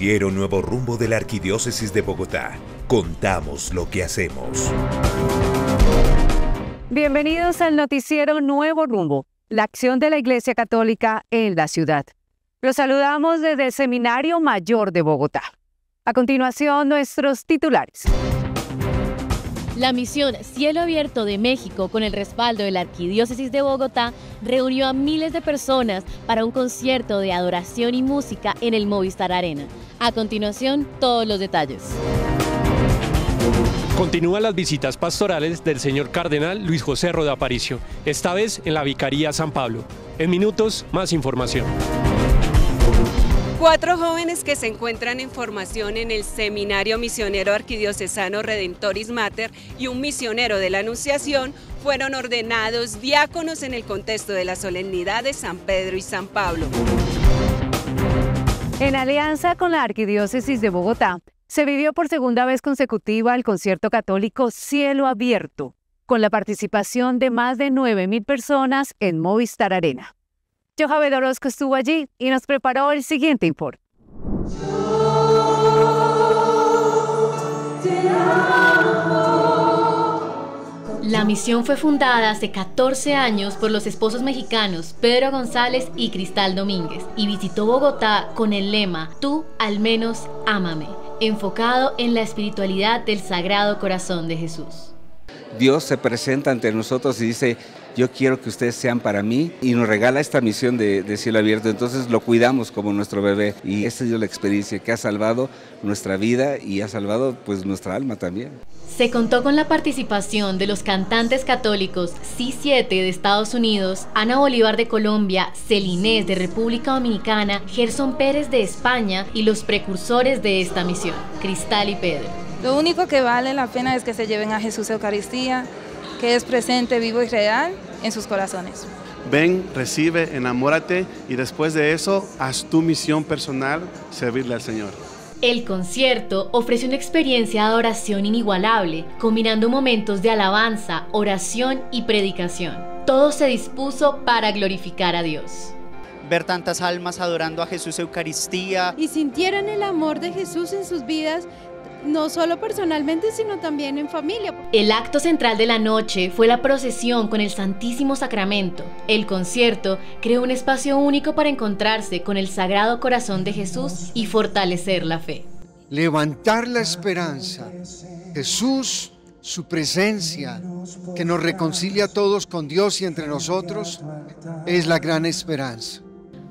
Noticiero Nuevo Rumbo de la Arquidiócesis de Bogotá. Contamos lo que hacemos. Bienvenidos al Noticiero Nuevo Rumbo, la acción de la Iglesia Católica en la ciudad. Los saludamos desde el Seminario Mayor de Bogotá. A continuación, nuestros titulares. La misión Cielo Abierto de México, con el respaldo de la Arquidiócesis de Bogotá, reunió a miles de personas para un concierto de adoración y música en el Movistar Arena. A continuación, todos los detalles. Continúan las visitas pastorales del señor cardenal Luis José Roda Aparicio, esta vez en la Vicaría San Pablo. En minutos, más información. Cuatro jóvenes que se encuentran en formación en el Seminario Misionero Arquidiocesano Redentoris Mater y un misionero de la Anunciación fueron ordenados diáconos en el contexto de la solemnidad de San Pedro y San Pablo. En alianza con la Arquidiócesis de Bogotá, se vivió por segunda vez consecutiva el concierto católico Cielo Abierto, con la participación de más de 9.000 personas en Movistar Arena. Joja Orozco estuvo allí y nos preparó el siguiente informe. La misión fue fundada hace 14 años por los esposos mexicanos Pedro González y Cristal Domínguez y visitó Bogotá con el lema Tú al menos ámame, enfocado en la espiritualidad del Sagrado Corazón de Jesús. Dios se presenta ante nosotros y dice, yo quiero que ustedes sean para mí y nos regala esta misión de, cielo abierto. Entonces lo cuidamos como nuestro bebé y esta es la experiencia que ha salvado nuestra vida y ha salvado pues nuestra alma también. Se contó con la participación de los cantantes católicos C7 de Estados Unidos, Ana Bolívar de Colombia, Celinés de República Dominicana, Gerson Pérez de España y los precursores de esta misión, Cristal y Pedro. Lo único que vale la pena es que se lleven a Jesús Eucaristía, que es presente, vivo y real en sus corazones. Ven, recibe, enamórate y después de eso haz tu misión personal, servirle al Señor. El concierto ofrece una experiencia de adoración inigualable, combinando momentos de alabanza, oración y predicación. Todo se dispuso para glorificar a Dios. Ver tantas almas adorando a Jesús Eucaristía. Y sintieran el amor de Jesús en sus vidas, no solo personalmente, sino también en familia. El acto central de la noche fue la procesión con el Santísimo Sacramento. El concierto creó un espacio único para encontrarse con el Sagrado Corazón de Jesús y fortalecer la fe. Levantar la esperanza. Jesús, su presencia, que nos reconcilia a todos con Dios y entre nosotros, es la gran esperanza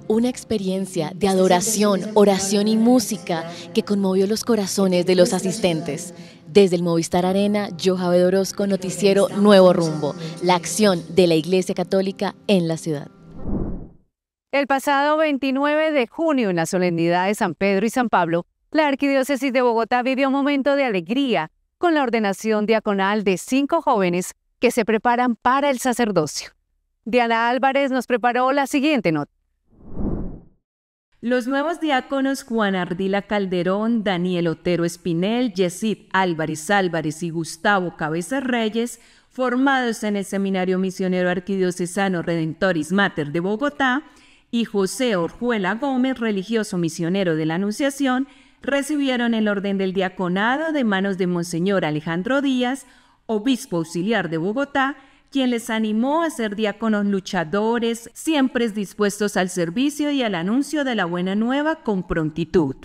una experiencia de adoración, oración y música que conmovió los corazones de los asistentes. Desde el Movistar Arena, yo Javed Orozco, noticiero Nuevo Rumbo, la acción de la Iglesia Católica en la ciudad. El pasado 29 de junio, en la solemnidad de San Pedro y San Pablo, la Arquidiócesis de Bogotá vivió un momento de alegría con la ordenación diaconal de cinco jóvenes que se preparan para el sacerdocio. Diana Álvarez nos preparó la siguiente nota. Los nuevos diáconos Juan Ardila Calderón, Daniel Otero Espinel, Yesid Álvarez Álvarez y Gustavo Cabeza Reyes, formados en el Seminario Misionero Arquidiocesano Redentoris Mater de Bogotá, y José Orjuela Gómez, religioso misionero de la Anunciación, recibieron el orden del diaconado de manos de Monseñor Alejandro Díaz, obispo auxiliar de Bogotá, quien les animó a ser diáconos luchadores, siempre dispuestos al servicio y al anuncio de la buena nueva con prontitud.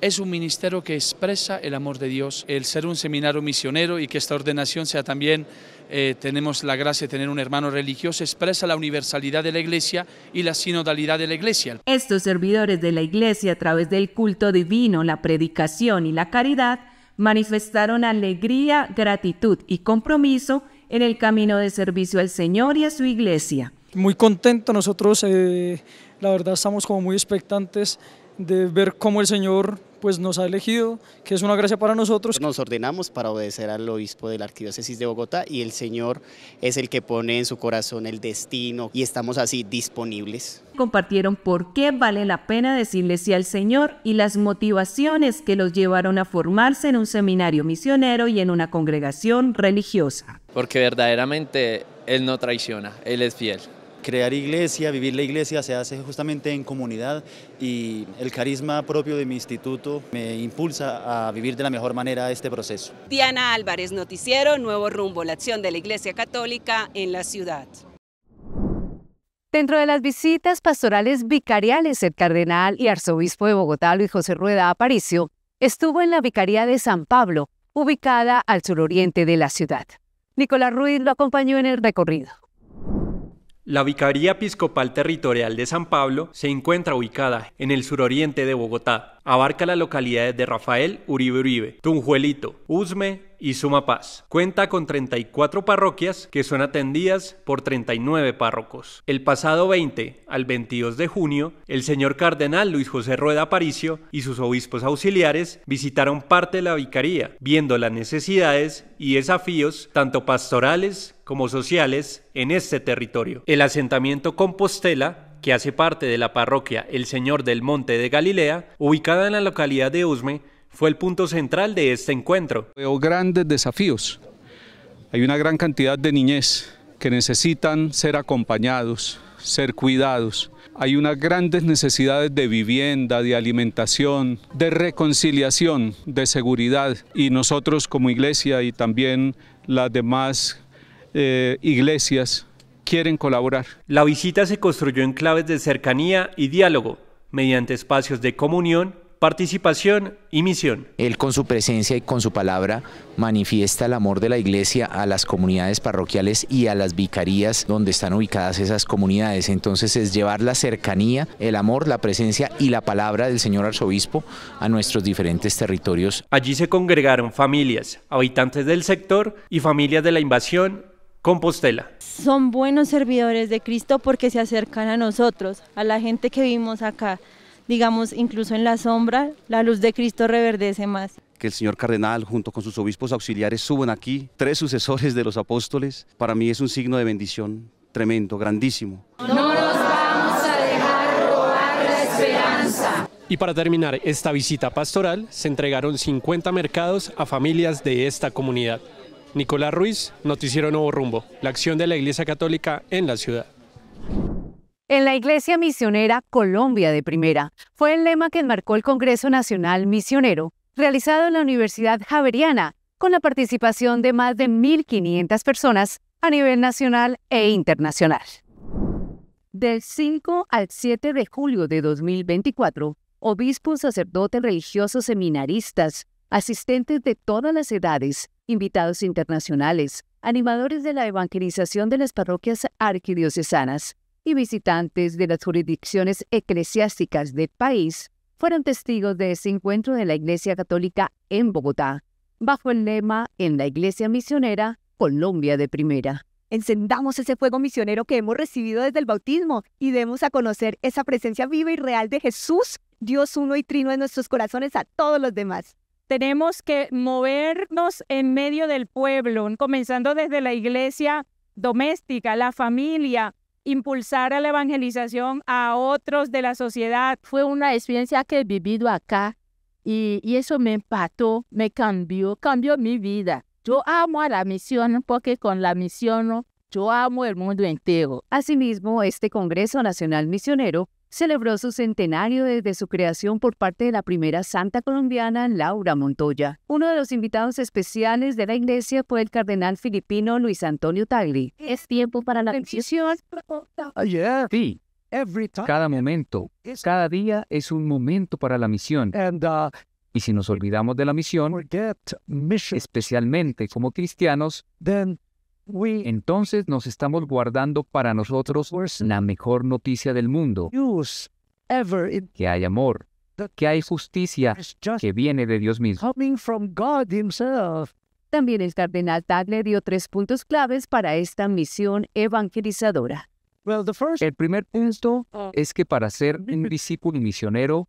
Es un ministerio que expresa el amor de Dios, el ser un seminario misionero y que esta ordenación sea también, eh, tenemos la gracia de tener un hermano religioso, expresa la universalidad de la iglesia y la sinodalidad de la iglesia. Estos servidores de la iglesia a través del culto divino, la predicación y la caridad manifestaron alegría, gratitud y compromiso en el camino de servicio al Señor y a su iglesia. Muy contento, nosotros eh, la verdad estamos como muy expectantes de ver cómo el Señor pues nos ha elegido, que es una gracia para nosotros. Nos ordenamos para obedecer al obispo de la Arquidiócesis de Bogotá y el Señor es el que pone en su corazón el destino y estamos así disponibles. Compartieron por qué vale la pena decirle sí al Señor y las motivaciones que los llevaron a formarse en un seminario misionero y en una congregación religiosa. Porque verdaderamente Él no traiciona, Él es fiel crear iglesia, vivir la iglesia se hace justamente en comunidad y el carisma propio de mi instituto me impulsa a vivir de la mejor manera este proceso. Diana Álvarez, Noticiero, Nuevo Rumbo, la acción de la Iglesia Católica en la ciudad. Dentro de las visitas pastorales vicariales, el cardenal y arzobispo de Bogotá, Luis José Rueda Aparicio, estuvo en la Vicaría de San Pablo, ubicada al suroriente de la ciudad. Nicolás Ruiz lo acompañó en el recorrido. La Vicaría Episcopal Territorial de San Pablo se encuentra ubicada en el suroriente de Bogotá. Abarca las localidades de Rafael, Uribe Uribe, Tunjuelito, Usme y Sumapaz. Cuenta con 34 parroquias que son atendidas por 39 párrocos. El pasado 20 al 22 de junio, el señor cardenal Luis José Rueda Aparicio y sus obispos auxiliares visitaron parte de la vicaría, viendo las necesidades y desafíos tanto pastorales como sociales en este territorio. El asentamiento Compostela que hace parte de la parroquia El Señor del Monte de Galilea, ubicada en la localidad de Usme, fue el punto central de este encuentro. Veo grandes desafíos. Hay una gran cantidad de niñez que necesitan ser acompañados, ser cuidados. Hay unas grandes necesidades de vivienda, de alimentación, de reconciliación, de seguridad. Y nosotros como iglesia y también las demás eh, iglesias quieren colaborar. La visita se construyó en claves de cercanía y diálogo, mediante espacios de comunión, participación y misión. Él con su presencia y con su palabra manifiesta el amor de la iglesia a las comunidades parroquiales y a las vicarías donde están ubicadas esas comunidades. Entonces es llevar la cercanía, el amor, la presencia y la palabra del señor arzobispo a nuestros diferentes territorios. Allí se congregaron familias, habitantes del sector y familias de la invasión Compostela. Son buenos servidores de Cristo porque se acercan a nosotros, a la gente que vimos acá. Digamos, incluso en la sombra, la luz de Cristo reverdece más. Que el señor cardenal, junto con sus obispos auxiliares, suban aquí, tres sucesores de los apóstoles, para mí es un signo de bendición tremendo, grandísimo. No nos vamos a dejar robar la esperanza. Y para terminar esta visita pastoral, se entregaron 50 mercados a familias de esta comunidad. Nicolás Ruiz, Noticiero Nuevo Rumbo, la acción de la Iglesia Católica en la ciudad. En la Iglesia Misionera Colombia de Primera fue el lema que enmarcó el Congreso Nacional Misionero, realizado en la Universidad Javeriana, con la participación de más de 1.500 personas a nivel nacional e internacional. Del 5 al 7 de julio de 2024, obispos, sacerdotes, religiosos, seminaristas, asistentes de todas las edades, invitados internacionales, animadores de la evangelización de las parroquias arquidiocesanas y visitantes de las jurisdicciones eclesiásticas del país fueron testigos de ese encuentro de la Iglesia Católica en Bogotá, bajo el lema En la Iglesia Misionera, Colombia de Primera. Encendamos ese fuego misionero que hemos recibido desde el bautismo y demos a conocer esa presencia viva y real de Jesús, Dios uno y trino en nuestros corazones a todos los demás tenemos que movernos en medio del pueblo, comenzando desde la iglesia doméstica, la familia, impulsar a la evangelización a otros de la sociedad. Fue una experiencia que he vivido acá y, eso me empató, me cambió, cambió mi vida. Yo amo a la misión porque con la misión yo amo el mundo entero. Asimismo, este Congreso Nacional Misionero celebró su centenario desde su creación por parte de la primera santa colombiana Laura Montoya. Uno de los invitados especiales de la iglesia fue el cardenal filipino Luis Antonio Tagli. Es tiempo para la misión. Sí. Cada momento, cada día es un momento para la misión. Uh, y si nos olvidamos de la misión, especialmente como cristianos, entonces nos estamos guardando para nosotros la mejor noticia del mundo, que hay amor, que hay justicia que viene de Dios mismo. También el cardenal Tagle dio tres puntos claves para esta misión evangelizadora. El primer punto uh, es que para ser un discípulo misionero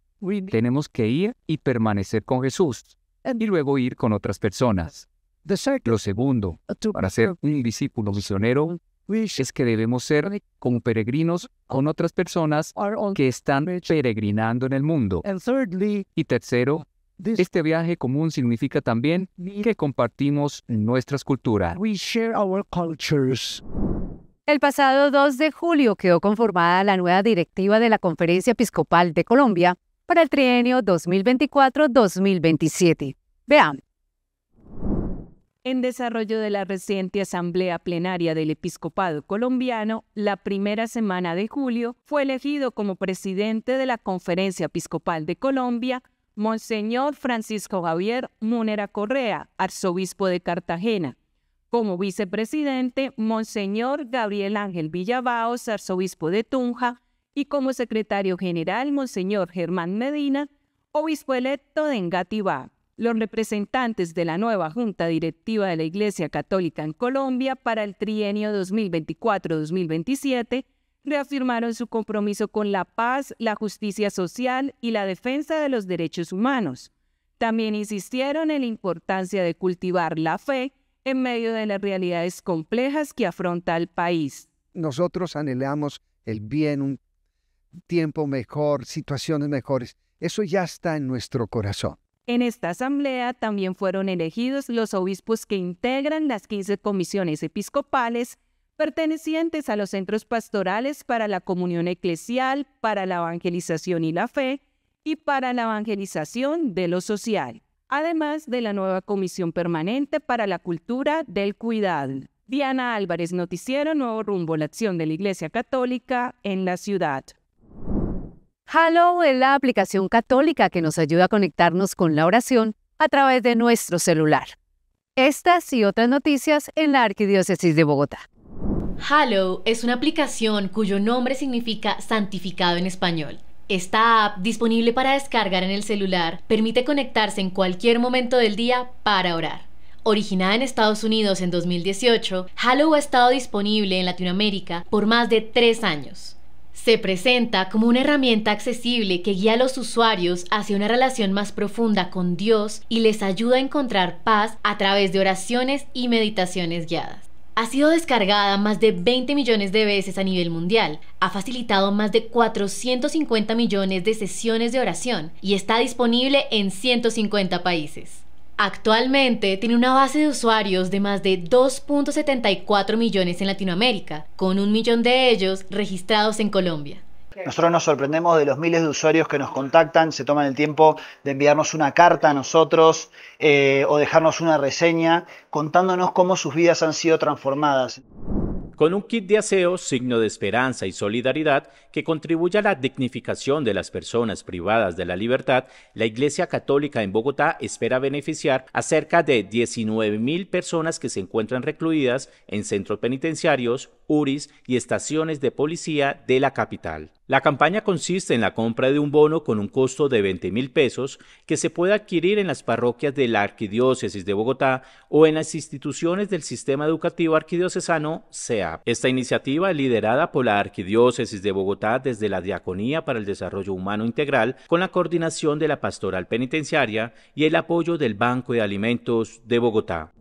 tenemos que ir y permanecer con Jesús y luego ir con otras personas. Lo segundo, para ser un discípulo misionero, es que debemos ser como peregrinos con otras personas que están peregrinando en el mundo. Y tercero, este viaje común significa también que compartimos nuestras culturas. El pasado 2 de julio quedó conformada la nueva directiva de la Conferencia Episcopal de Colombia para el trienio 2024-2027. Vean en desarrollo de la reciente Asamblea Plenaria del Episcopado Colombiano, la primera semana de julio, fue elegido como presidente de la Conferencia Episcopal de Colombia Monseñor Francisco Javier Múnera Correa, arzobispo de Cartagena. Como vicepresidente, Monseñor Gabriel Ángel Villabaos, arzobispo de Tunja. Y como secretario general, Monseñor Germán Medina, obispo electo de Engativá los representantes de la nueva Junta Directiva de la Iglesia Católica en Colombia para el trienio 2024-2027 reafirmaron su compromiso con la paz, la justicia social y la defensa de los derechos humanos. También insistieron en la importancia de cultivar la fe en medio de las realidades complejas que afronta el país. Nosotros anhelamos el bien, un tiempo mejor, situaciones mejores. Eso ya está en nuestro corazón. En esta asamblea también fueron elegidos los obispos que integran las 15 comisiones episcopales pertenecientes a los centros pastorales para la comunión eclesial, para la evangelización y la fe, y para la evangelización de lo social, además de la nueva Comisión Permanente para la Cultura del Cuidado. Diana Álvarez, Noticiero Nuevo Rumbo, la acción de la Iglesia Católica en la ciudad. Hallow es la aplicación católica que nos ayuda a conectarnos con la oración a través de nuestro celular. Estas y otras noticias en la Arquidiócesis de Bogotá. Hallow es una aplicación cuyo nombre significa santificado en español. Esta app, disponible para descargar en el celular, permite conectarse en cualquier momento del día para orar. Originada en Estados Unidos en 2018, Hallow ha estado disponible en Latinoamérica por más de tres años. Se presenta como una herramienta accesible que guía a los usuarios hacia una relación más profunda con Dios y les ayuda a encontrar paz a través de oraciones y meditaciones guiadas. Ha sido descargada más de 20 millones de veces a nivel mundial, ha facilitado más de 450 millones de sesiones de oración y está disponible en 150 países. Actualmente tiene una base de usuarios de más de 2.74 millones en Latinoamérica, con un millón de ellos registrados en Colombia. Nosotros nos sorprendemos de los miles de usuarios que nos contactan, se toman el tiempo de enviarnos una carta a nosotros eh, o dejarnos una reseña contándonos cómo sus vidas han sido transformadas con un kit de aseo, signo de esperanza y solidaridad que contribuye a la dignificación de las personas privadas de la libertad, la Iglesia Católica en Bogotá espera beneficiar a cerca de 19.000 personas que se encuentran recluidas en centros penitenciarios, URIs y estaciones de policía de la capital. La campaña consiste en la compra de un bono con un costo de 20 mil pesos que se puede adquirir en las parroquias de la Arquidiócesis de Bogotá o en las instituciones del Sistema Educativo Arquidiocesano Sea Esta iniciativa es liderada por la Arquidiócesis de Bogotá desde la Diaconía para el Desarrollo Humano Integral con la coordinación de la Pastoral Penitenciaria y el apoyo del Banco de Alimentos de Bogotá.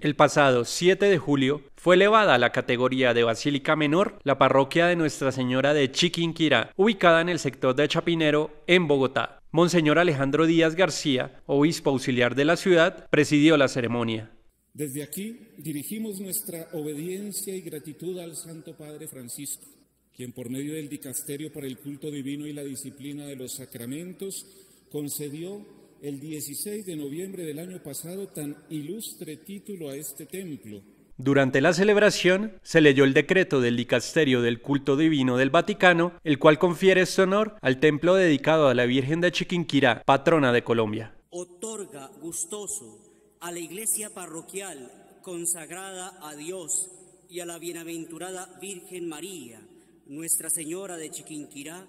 El pasado 7 de julio fue elevada a la categoría de Basílica Menor la parroquia de Nuestra Señora de Chiquinquirá, ubicada en el sector de Chapinero, en Bogotá. Monseñor Alejandro Díaz García, obispo auxiliar de la ciudad, presidió la ceremonia. Desde aquí dirigimos nuestra obediencia y gratitud al Santo Padre Francisco, quien por medio del dicasterio para el culto divino y la disciplina de los sacramentos concedió el 16 de noviembre del año pasado tan ilustre título a este templo. Durante la celebración se leyó el decreto del dicasterio del culto divino del Vaticano, el cual confiere este honor al templo dedicado a la Virgen de Chiquinquirá, patrona de Colombia. Otorga gustoso a la iglesia parroquial consagrada a Dios y a la bienaventurada Virgen María, Nuestra Señora de Chiquinquirá,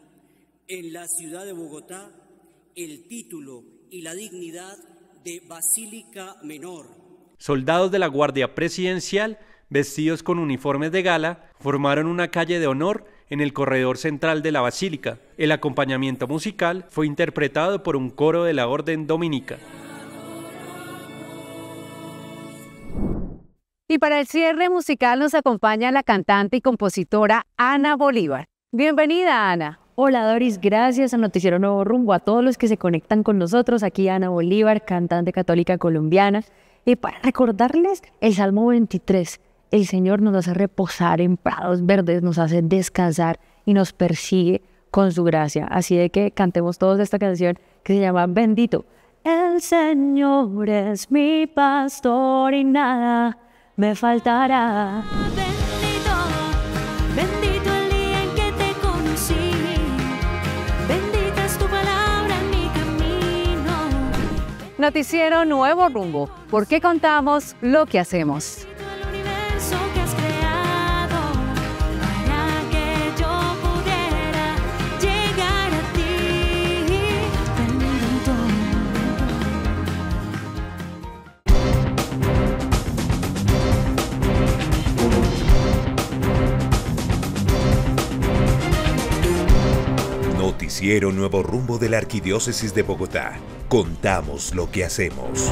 en la ciudad de Bogotá, el título y la dignidad de Basílica Menor. Soldados de la Guardia Presidencial, vestidos con uniformes de gala, formaron una calle de honor en el corredor central de la basílica. El acompañamiento musical fue interpretado por un coro de la Orden Dominica. Y para el cierre musical nos acompaña la cantante y compositora Ana Bolívar. Bienvenida, Ana. Hola Doris, gracias a Noticiero Nuevo Rumbo, a todos los que se conectan con nosotros. Aquí Ana Bolívar, cantante católica colombiana. Y para recordarles el Salmo 23, el Señor nos hace reposar en prados verdes, nos hace descansar y nos persigue con su gracia. Así de que cantemos todos esta canción que se llama Bendito. El Señor es mi pastor y nada me faltará. Noticiero Nuevo Rumbo, porque contamos lo que hacemos. Nuevo Rumbo de la Arquidiócesis de Bogotá. Contamos lo que hacemos.